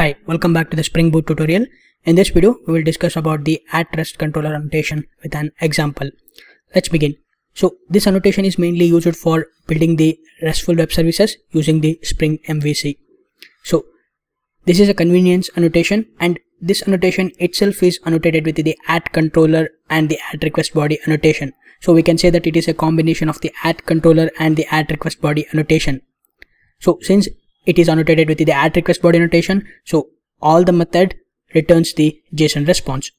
Hi, welcome back to the Spring Boot tutorial. In this video, we will discuss about the at rest controller annotation with an example. Let's begin. So this annotation is mainly used for building the RESTful web services using the Spring MVC. So this is a convenience annotation and this annotation itself is annotated with the at controller and the at request body annotation. So we can say that it is a combination of the at controller and the at request body annotation. So since it is annotated with the add request body annotation so all the method returns the json response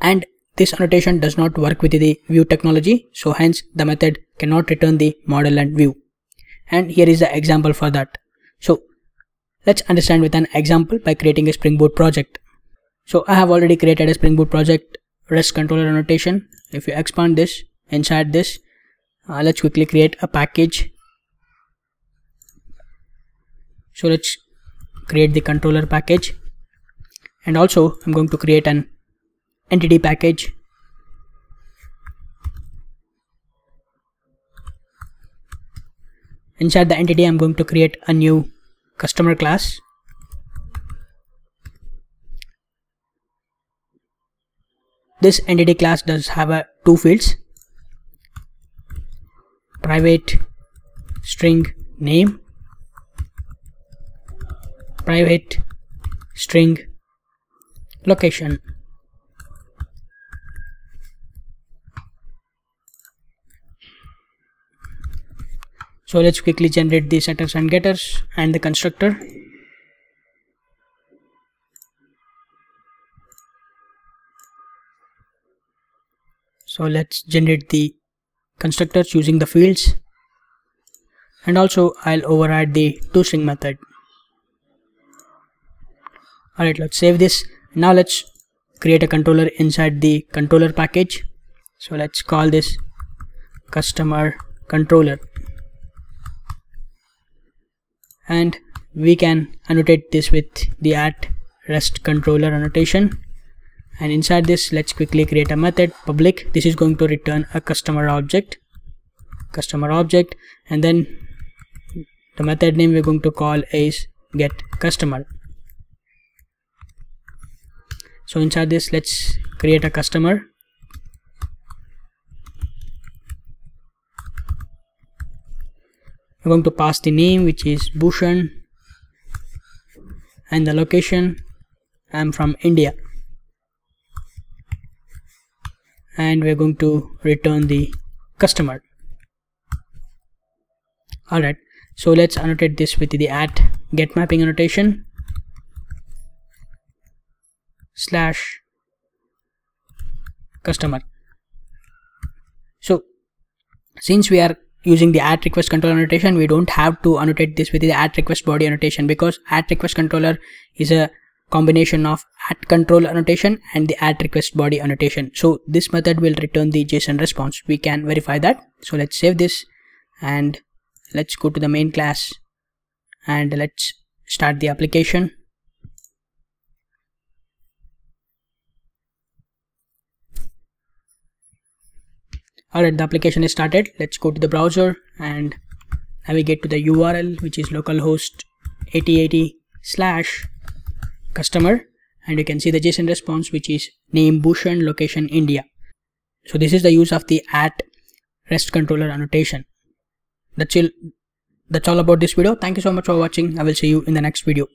and this annotation does not work with the view technology so hence the method cannot return the model and view and here is the example for that so let's understand with an example by creating a spring boot project so i have already created a spring boot project rest controller annotation if you expand this inside this uh, let's quickly create a package so let's create the controller package and also I'm going to create an entity package inside the entity I'm going to create a new customer class this entity class does have a two fields private string name private string location so let's quickly generate the setters and getters and the constructor so let's generate the constructors using the fields and also I'll override the toString method all right let's save this now let's create a controller inside the controller package so let's call this customer controller and we can annotate this with the at rest controller annotation and inside this let's quickly create a method public this is going to return a customer object customer object and then the method name we're going to call is get customer so inside this let's create a customer I'm going to pass the name which is Bhushan and the location I'm from India and we're going to return the customer alright so let's annotate this with the at get mapping annotation slash customer so since we are using the add request controller annotation we don't have to annotate this with the add request body annotation because add request controller is a combination of add control annotation and the add request body annotation so this method will return the json response we can verify that so let's save this and let's go to the main class and let's start the application Alright, the application is started. Let's go to the browser and navigate to the URL which is localhost 8080 slash customer and you can see the JSON response which is name Bushan, location India. So this is the use of the at REST controller annotation. That's all, that's all about this video. Thank you so much for watching. I will see you in the next video.